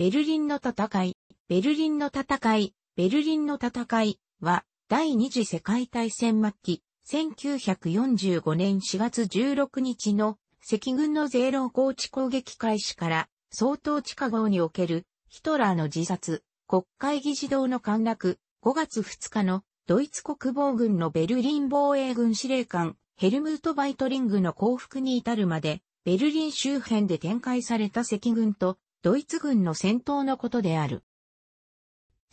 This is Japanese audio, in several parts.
ベルリンの戦い、ベルリンの戦い、ベルリンの戦いは、第二次世界大戦末期、1945年4月16日の赤軍のゼーロ高地攻撃開始から、相当地下号におけるヒトラーの自殺、国会議事堂の陥落、5月2日のドイツ国防軍のベルリン防衛軍司令官、ヘルムート・バイトリングの降伏に至るまで、ベルリン周辺で展開された赤軍とドイツ軍の戦闘のことである。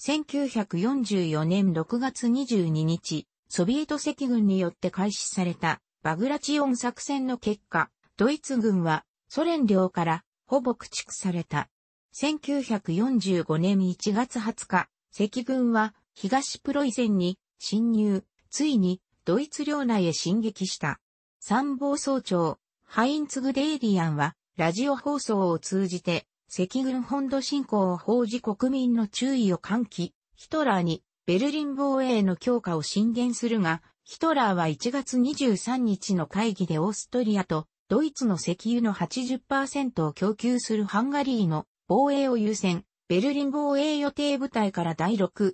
1944年6月22日、ソビエト赤軍によって開始されたバグラチオン作戦の結果、ドイツ軍はソ連領からほぼ駆逐された。1945年1月20日、赤軍は東プロイセンに侵入、ついにドイツ領内へ進撃した。参謀総長、ハインツグデイリアンは、ラジオ放送を通じて、赤軍本土侵攻を報じ国民の注意を喚起、ヒトラーにベルリン防衛の強化を進言するが、ヒトラーは1月23日の会議でオーストリアとドイツの石油の80%を供給するハンガリーの防衛を優先、ベルリン防衛予定部隊から第 6SS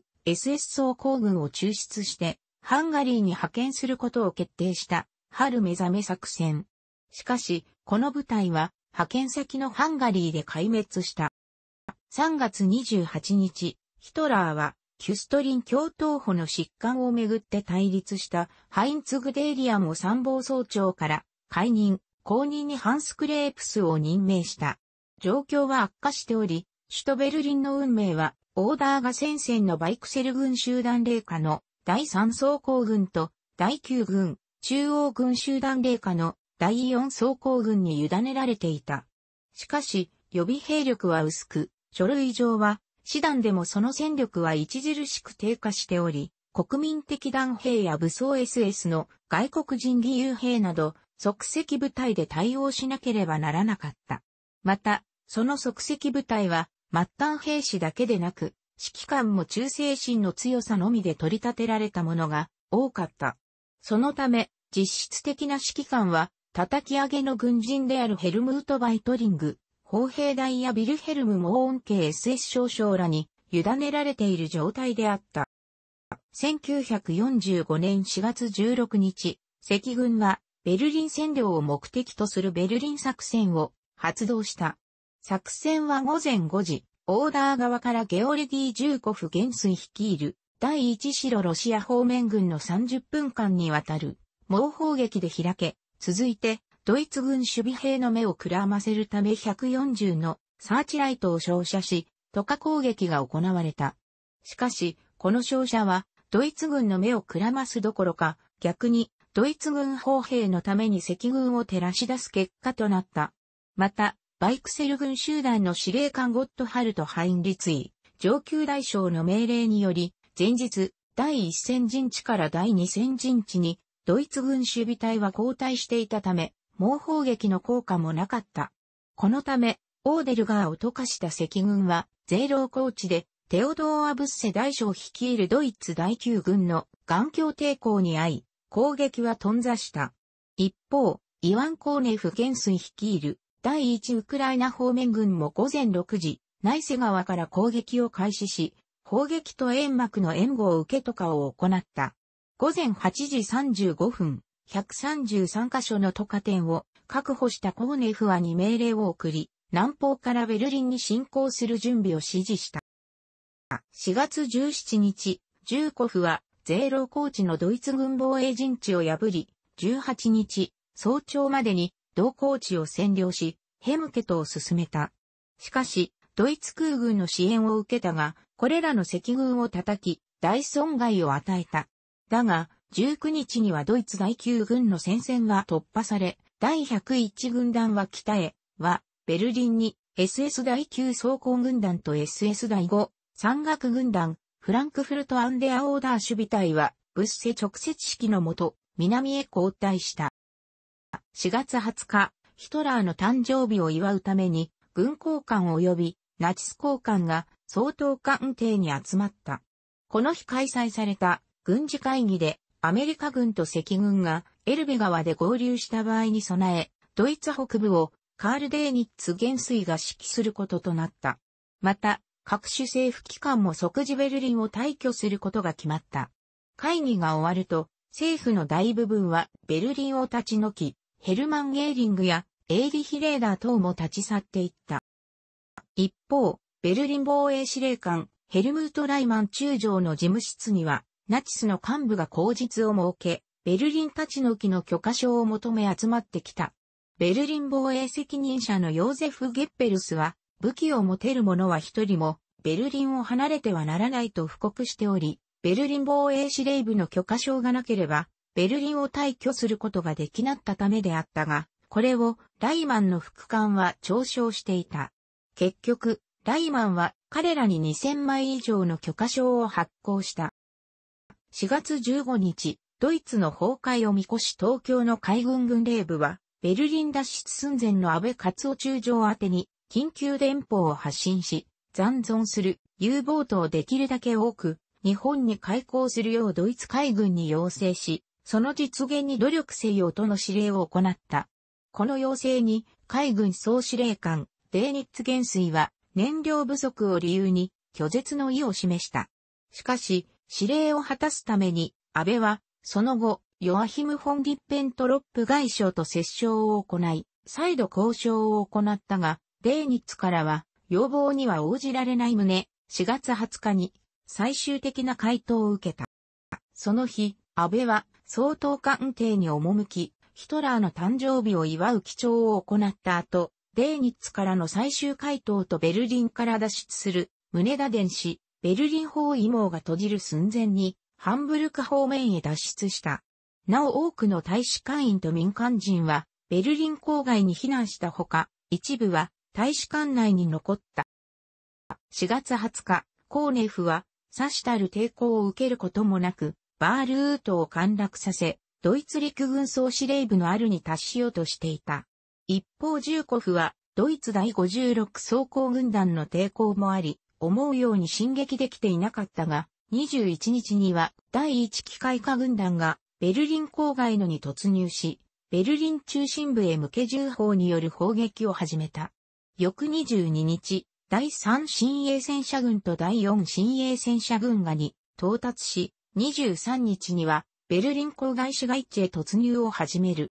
装甲軍を抽出して、ハンガリーに派遣することを決定した、春目覚め作戦。しかし、この部隊は、派遣先のハンガリーで壊滅した。3月28日、ヒトラーは、キュストリン共闘補の疾患をめぐって対立したハインツ・グデーリアンを参謀総長から解任、後任にハンス・クレープスを任命した。状況は悪化しており、首都ベルリンの運命は、オーダーが戦線のバイクセル軍集団霊下の第3装甲軍と第9軍中央軍集団霊下の第4装甲軍に委ねられていた。しかし、予備兵力は薄く、書類上は、師団でもその戦力は著しく低下しており、国民的団兵や武装 SS の外国人義勇兵など、即席部隊で対応しなければならなかった。また、その即席部隊は、末端兵士だけでなく、指揮官も忠誠心の強さのみで取り立てられたものが多かった。そのため、実質的な指揮官は叩き上げの軍人であるヘルムート・バイトリング、砲兵隊やビルヘルム・モーン系 SS 少将らに委ねられている状態であった。1945年4月16日、赤軍はベルリン占領を目的とするベルリン作戦を発動した。作戦は午前5時、オーダー側からゲオルギー・ジューコフ元帥率いる第一白ロシア方面軍の30分間にわたる猛砲撃で開け、続いて、ドイツ軍守備兵の目をくらませるため140のサーチライトを照射し、渡過攻撃が行われた。しかし、この照射は、ドイツ軍の目をくらますどころか、逆に、ドイツ軍砲兵のために赤軍を照らし出す結果となった。また、バイクセル軍集団の司令官ゴッドハルト・ハインリツイ、上級大将の命令により、前日、第一戦陣地から第二戦陣地にドイツ軍守備隊は後退していたため、猛砲撃の効果もなかった。このため、オーデルガーを溶かした赤軍は、ゼーローコーチで、テオドーア・ブッセ大将率いるドイツ第9軍の眼鏡抵抗に遭い、攻撃は頓挫した。一方、イワン・コーネフ元帥率いる第1ウクライナ方面軍も午前6時、内瀬川から攻撃を開始し、砲撃と煙幕の援護を受けとかを行った。午前8時35分、133カ所の都下点を確保したコーネフアに命令を送り、南方からベルリンに侵攻する準備を指示した。4月17日、ジューコフは、ゼーローコーチのドイツ軍防衛陣地を破り、18日、早朝までに、同高地を占領し、ヘムケトを進めた。しかし、ドイツ空軍の支援を受けたが、これらの赤軍を叩き、大損害を与えた。だが、19日にはドイツ第9軍の戦線が突破され、第101軍団は北へ、は、ベルリンに、SS 第9装甲軍団と SS 第5、山岳軍団、フランクフルトアンデアオーダー守備隊は、ブッセ直接指揮のもと、南へ交代した。4月20日、ヒトラーの誕生日を祝うために、軍交換及びナチス交換が総統官邸に集まった。この日開催された軍事会議でアメリカ軍と赤軍がエルベ川で合流した場合に備え、ドイツ北部をカール・デーニッツ元帥が指揮することとなった。また、各種政府機関も即時ベルリンを退去することが決まった。会議が終わると、政府の大部分はベルリンを立ち退き、ヘルマン・ゲーリングやエイリヒ・レーダー等も立ち去っていった。一方、ベルリン防衛司令官ヘルムート・ライマン中将の事務室にはナチスの幹部が口実を設け、ベルリン立ち退きの許可証を求め集まってきた。ベルリン防衛責任者のヨーゼフ・ゲッペルスは、武器を持てる者は一人も、ベルリンを離れてはならないと布告しており、ベルリン防衛司令部の許可証がなければ、ベルリンを退去することができなったためであったが、これをライマンの副官は嘲笑していた。結局、ライマンは彼らに2000枚以上の許可証を発行した。4月15日、ドイツの崩壊を見越し東京の海軍軍令部は、ベルリン脱出寸前の安倍勝夫中将宛に、緊急電報を発信し、残存する U ボートをできるだけ多く、日本に開港するようドイツ海軍に要請し、その実現に努力せよとの指令を行った。この要請に、海軍総司令官、デーニッツ元帥は、燃料不足を理由に、拒絶の意を示した。しかし、指令を果たすために、安倍は、その後、ヨアヒム・フォン・ギッペントロップ外相と折衝を行い、再度交渉を行ったが、デーニッツからは、要望には応じられない旨、4月20日に、最終的な回答を受けた。その日、安倍は、総統官邸に赴き、ヒトラーの誕生日を祝う記帳を行った後、デーニッツからの最終回答とベルリンから脱出する、胸田電子、氏、ベルリン包囲網が閉じる寸前に、ハンブルク方面へ脱出した。なお多くの大使館員と民間人は、ベルリン郊外に避難したほか、一部は大使館内に残った。4月20日、コーネフは、さしたる抵抗を受けることもなく、バールートを陥落させ、ドイツ陸軍総司令部のあるに達しようとしていた。一方、ジューコフは、ドイツ第56装甲軍団の抵抗もあり、思うように進撃できていなかったが、21日には第1機械化軍団がベルリン郊外のに突入し、ベルリン中心部へ向け銃砲による砲撃を始めた。翌22日、第3新鋭戦車軍と第4新鋭戦車軍がに到達し、23日にはベルリン郊外市街地へ突入を始める。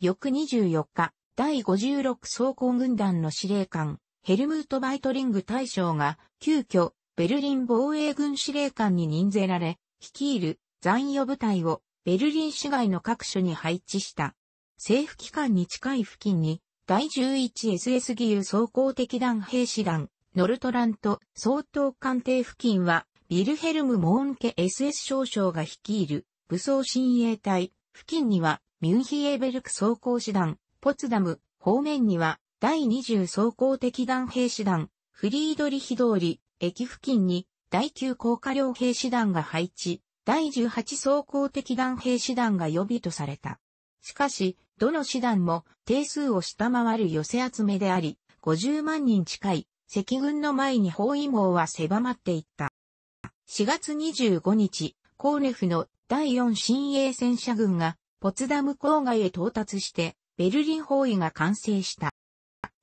翌24日、第56装甲軍団の司令官、ヘルムート・バイトリング大将が、急遽、ベルリン防衛軍司令官に任ぜられ、率いる残余部隊をベルリン市外の各所に配置した。政府機関に近い付近に、第 11SS 義勇総合的弾兵士団、ノルトラント総統官邸付近は、ビルヘルム・モーンケ SS 少将が率いる武装親衛隊、付近にはミュンヒエーベルク総合師団、ポツダム方面には第20装甲敵団兵士団、フリードリヒ通り、駅付近に、第9高架両兵士団が配置、第18装甲敵団兵士団が予備とされた。しかし、どの師団も定数を下回る寄せ集めであり、50万人近い赤軍の前に包囲網は狭まっていった。4月25日、コーネフの第4新鋭戦車軍がポツダム郊外へ到達して、ベルリン包囲が完成した。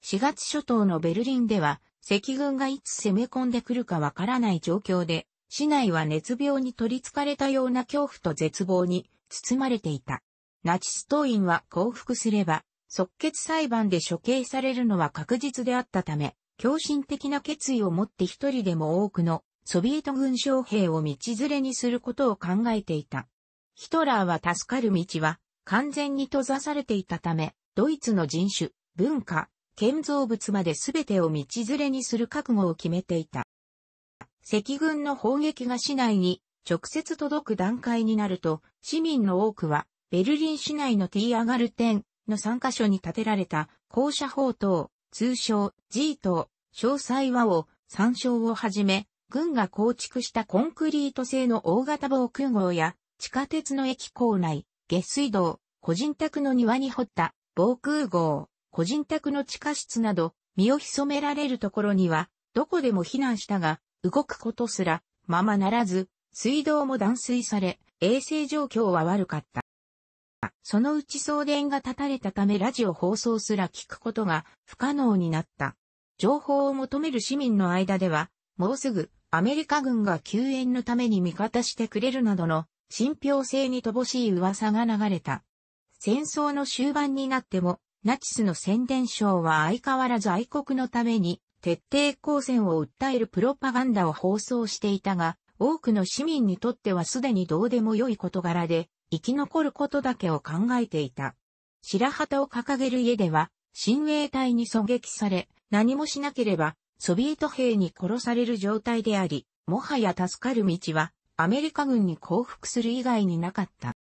4月初頭のベルリンでは、赤軍がいつ攻め込んでくるかわからない状況で、市内は熱病に取り憑かれたような恐怖と絶望に包まれていた。ナチス党員は降伏すれば、即決裁判で処刑されるのは確実であったため、狂信的な決意を持って一人でも多くのソビエト軍将兵を道連れにすることを考えていた。ヒトラーは助かる道は完全に閉ざされていたため、ドイツの人種、文化、建造物まで全てを道連れにする覚悟を決めていた。赤軍の砲撃が市内に直接届く段階になると、市民の多くは、ベルリン市内のティーアガルテンの3カ所に建てられた校舎砲塔、通称 G 塔、詳細はを参照をはじめ、軍が構築したコンクリート製の大型防空壕や、地下鉄の駅構内、下水道、個人宅の庭に掘った防空壕、個人宅の地下室など、身を潜められるところには、どこでも避難したが、動くことすら、ままならず、水道も断水され、衛生状況は悪かった。そのうち送電が断たれたためラジオ放送すら聞くことが不可能になった。情報を求める市民の間では、もうすぐアメリカ軍が救援のために味方してくれるなどの信憑性に乏しい噂が流れた。戦争の終盤になってもナチスの宣伝省は相変わらず愛国のために徹底抗戦を訴えるプロパガンダを放送していたが、多くの市民にとってはすでにどうでもよい事柄で、生き残ることだけを考えていた。白旗を掲げる家では、親衛隊に狙撃され、何もしなければ、ソビエト兵に殺される状態であり、もはや助かる道は、アメリカ軍に降伏する以外になかった。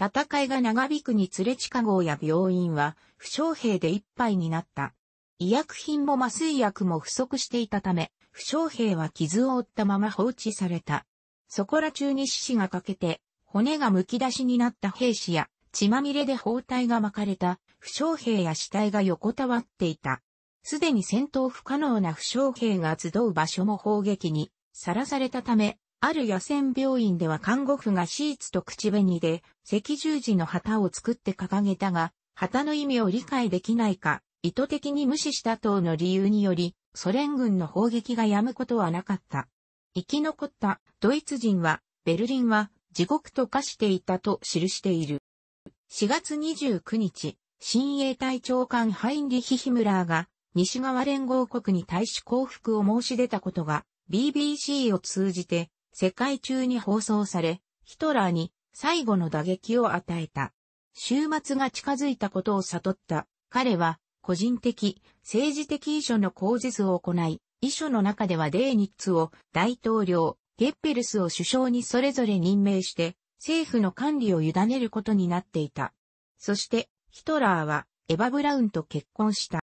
戦いが長引くにつれ地下壕や病院は負傷兵で一杯になった。医薬品も麻酔薬も不足していたため、負傷兵は傷を負ったまま放置された。そこら中に獅子が欠けて、骨が剥き出しになった兵士や、血まみれで包帯が巻かれた負傷兵や死体が横たわっていた。すでに戦闘不可能な負傷兵が集う場所も砲撃にさらされたため、ある野戦病院では看護婦がシーツと口紅で赤十字の旗を作って掲げたが、旗の意味を理解できないか、意図的に無視した等の理由により、ソ連軍の砲撃が止むことはなかった。生き残ったドイツ人は、ベルリンは地獄と化していたと記している。4月29日、新衛隊長官ハインリヒ・ヒムラーが、西側連合国に対し降伏を申し出たことが、BBC を通じて世界中に放送され、ヒトラーに最後の打撃を与えた。終末が近づいたことを悟った。彼は、個人的、政治的遺書の口実を行い、遺書の中ではデーニッツを大統領、ゲッペルスを首相にそれぞれ任命して、政府の管理を委ねることになっていた。そして、ヒトラーは、エヴァ・ブラウンと結婚した。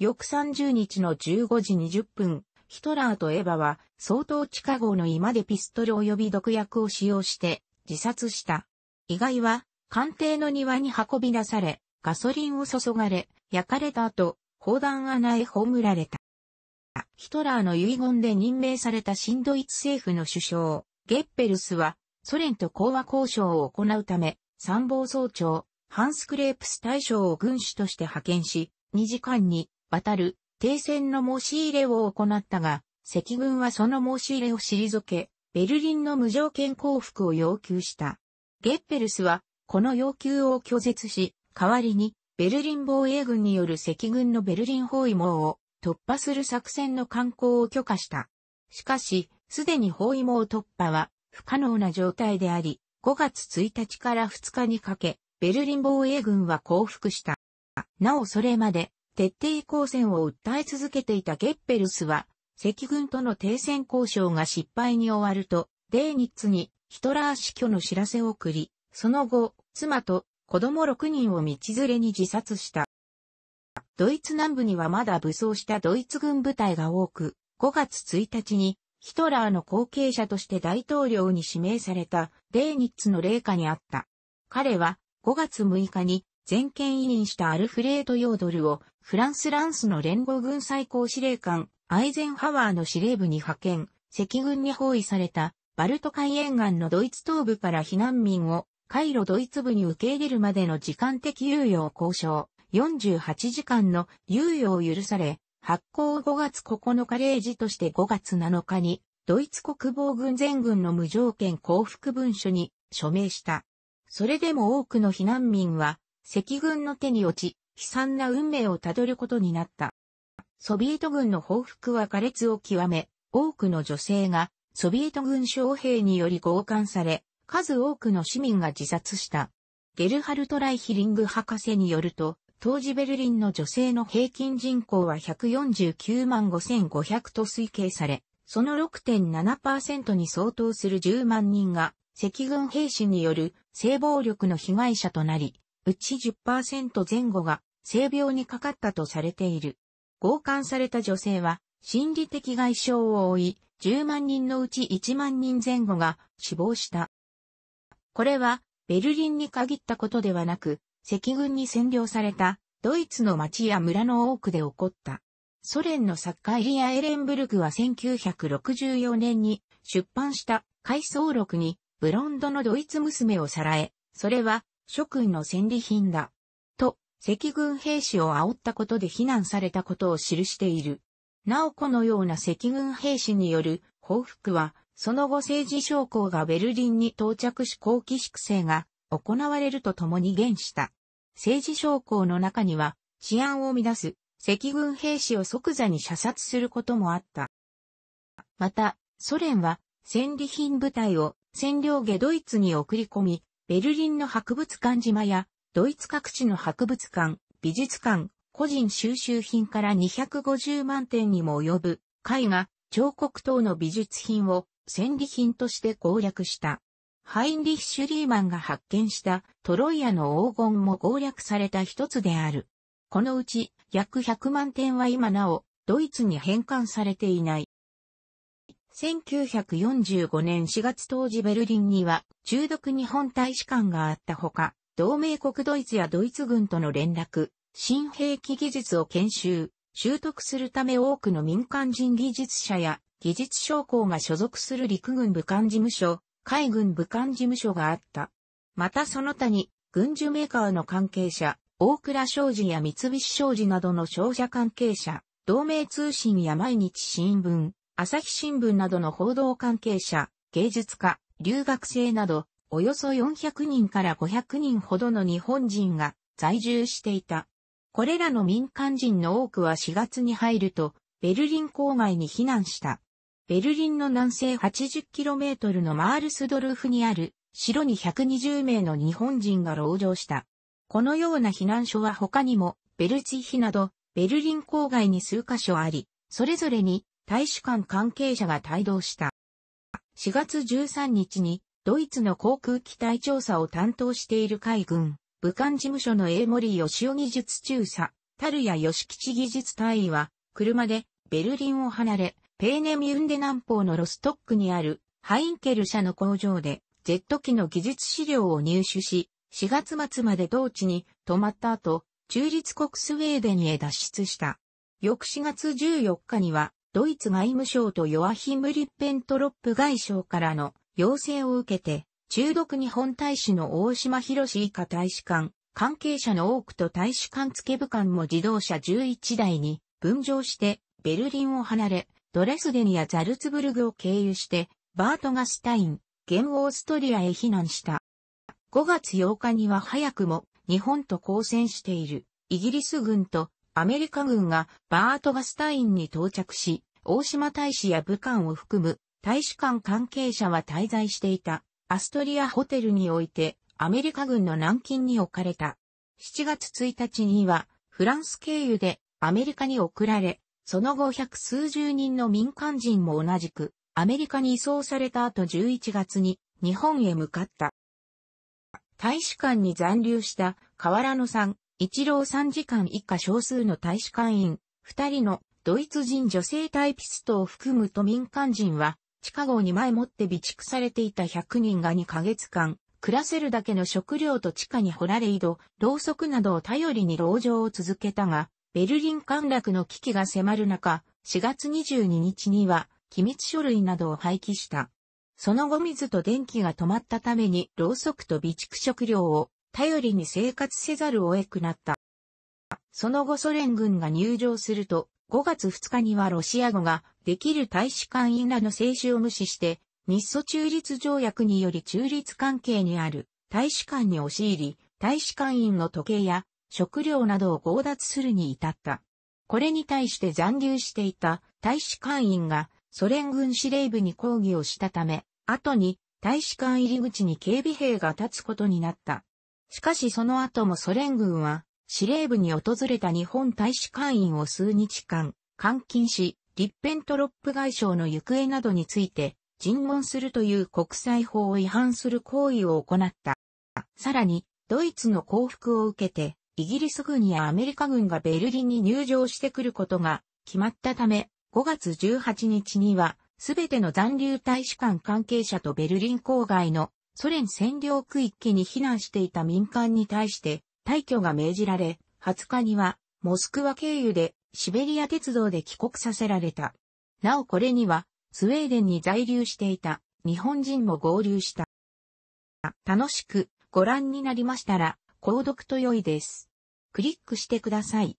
翌30日の15時20分、ヒトラーとエヴァは、相当地下壕の居間でピストル及び毒薬を使用して自殺した。意外は官邸の庭に運び出され、ガソリンを注がれ、焼かれた後、砲弾穴へ葬られた。ヒトラーの遺言で任命された新ドイツ政府の首相、ゲッペルスは、ソ連と講和交渉を行うため、参謀総長、ハンス・クレープス大将を軍師として派遣し、2時間にわたる停戦の申し入れを行ったが、赤軍はその申し入れを退け、ベルリンの無条件降伏を要求した。ゲッペルスは、この要求を拒絶し、代わりに、ベルリン防衛軍による赤軍のベルリン包囲網を突破する作戦の観光を許可した。しかし、すでに包囲網突破は不可能な状態であり、5月1日から2日にかけ、ベルリン防衛軍は降伏した。なおそれまで、徹底抗戦を訴え続けていたゲッペルスは、赤軍との停戦交渉が失敗に終わると、デーニッツにヒトラー死去の知らせを送り、その後、妻と子供6人を道連れに自殺した。ドイツ南部にはまだ武装したドイツ軍部隊が多く、5月1日にヒトラーの後継者として大統領に指名されたデーニッツの霊下にあった。彼は5月6日に全権委任したアルフレート・ヨードルをフランス・ランスの連合軍最高司令官アイゼンハワーの司令部に派遣、赤軍に包囲されたバルト海沿岸のドイツ東部から避難民をカイロドイツ部に受け入れるまでの時間的猶予を交渉、48時間の猶予を許され、発行5月9日0時として5月7日に、ドイツ国防軍全軍の無条件降伏文書に署名した。それでも多くの避難民は、赤軍の手に落ち、悲惨な運命をたどることになった。ソビエト軍の報復は苛烈を極め、多くの女性がソビエト軍将兵により強姦され、数多くの市民が自殺した。ゲルハルト・ライヒリング博士によると、当時ベルリンの女性の平均人口は149万5500と推計され、その6.7%に相当する10万人が、赤軍兵士による性暴力の被害者となり、うち10%前後が性病にかかったとされている。強姦された女性は、心理的外傷を負い、10万人のうち1万人前後が死亡した。これは、ベルリンに限ったことではなく、赤軍に占領された、ドイツの町や村の多くで起こった。ソ連の作家エリア・エレンブルグは1964年に出版した回想録にブロンドのドイツ娘をさらえ、それは諸君の戦利品だ赤軍兵士を煽ったことで非難されたことを記している。なおこのような赤軍兵士による報復は、その後政治将校がベルリンに到着し後期粛清が行われるとともに現した。政治将校の中には、治安を乱す赤軍兵士を即座に射殺することもあった。また、ソ連は戦利品部隊を占領下ドイツに送り込み、ベルリンの博物館島やドイツ各地の博物館、美術館、個人収集品から250万点にも及ぶ絵画、彫刻等の美術品を戦利品として攻略した。ハインリッシュ・リーマンが発見したトロイアの黄金も攻略された一つである。このうち約100万点は今なおドイツに返還されていない。1945年4月当時ベルリンには中毒日本大使館があったほか、同盟国ドイツやドイツ軍との連絡、新兵器技術を研修、習得するため多くの民間人技術者や技術将校が所属する陸軍武官事務所、海軍武官事務所があった。またその他に、軍需メーカーの関係者、大倉商事や三菱商事などの商社関係者、同盟通信や毎日新聞、朝日新聞などの報道関係者、芸術家、留学生など、およそ400人から500人ほどの日本人が在住していた。これらの民間人の多くは4月に入ると、ベルリン郊外に避難した。ベルリンの南西 80km のマールスドルフにある、城に120名の日本人が籠城した。このような避難所は他にも、ベルツィヒなど、ベルリン郊外に数カ所あり、それぞれに大使館関係者が帯同した。4月13日にドイツの航空機体調査を担当している海軍、武漢事務所のー・森義雄技術中佐、樽谷義吉技術隊員は、車でベルリンを離れ、ペーネミュンデ南方のロストックにあるハインケル社の工場で、ジェット機の技術資料を入手し、4月末まで同地に泊まった後、中立国スウェーデンへ脱出した。翌4月14日には、ドイツ外務省とヨアヒム・リッペントロップ外相からの要請を受けて、中毒日本大使の大島博士以下大使館、関係者の多くと大使館付部官も自動車11台に分乗してベルリンを離れ、ドレスデンやザルツブルグを経由して、バートガスタイン、現オーストリアへ避難した。5月8日には早くも日本と交戦しているイギリス軍とアメリカ軍がバートガスタインに到着し、大島大使や武官を含む大使館関係者は滞在していたアストリアホテルにおいてアメリカ軍の南京に置かれた。7月1日にはフランス経由でアメリカに送られ、その後百数十人の民間人も同じくアメリカに移送された後11月に日本へ向かった。大使館に残留した河原野さん、一郎3時間以下少数の大使館員、二人のドイツ人女性タイピストを含むと民間人は地下壕に前もって備蓄されていた100人が2ヶ月間、暮らせるだけの食料と地下に掘られ井戸、ろうそくなどを頼りに牢状を続けたが、ベルリン陥落の危機が迫る中、4月22日には、機密書類などを廃棄した。その後水と電気が止まったために、ろうそくと備蓄食料を頼りに生活せざるを得くなった。その後ソ連軍が入場すると、5月2日にはロシア語ができる大使館員らの制止を無視して、日ソ中立条約により中立関係にある大使館に押し入り、大使館員の時計や食料などを強奪するに至った。これに対して残留していた大使館員がソ連軍司令部に抗議をしたため、後に大使館入り口に警備兵が立つことになった。しかしその後もソ連軍は司令部に訪れた日本大使館員を数日間、監禁し、リッペントロップ外相の行方などについて、尋問するという国際法を違反する行為を行った。さらに、ドイツの降伏を受けて、イギリス軍やアメリカ軍がベルリンに入場してくることが決まったため、5月18日には、すべての残留大使館関係者とベルリン郊外のソ連占領区域に避難していた民間に対して、退去が命じられ、20日には、モスクワ経由で、シベリア鉄道で帰国させられた。なおこれには、スウェーデンに在留していた日本人も合流した。楽しくご覧になりましたら、購読と良いです。クリックしてください。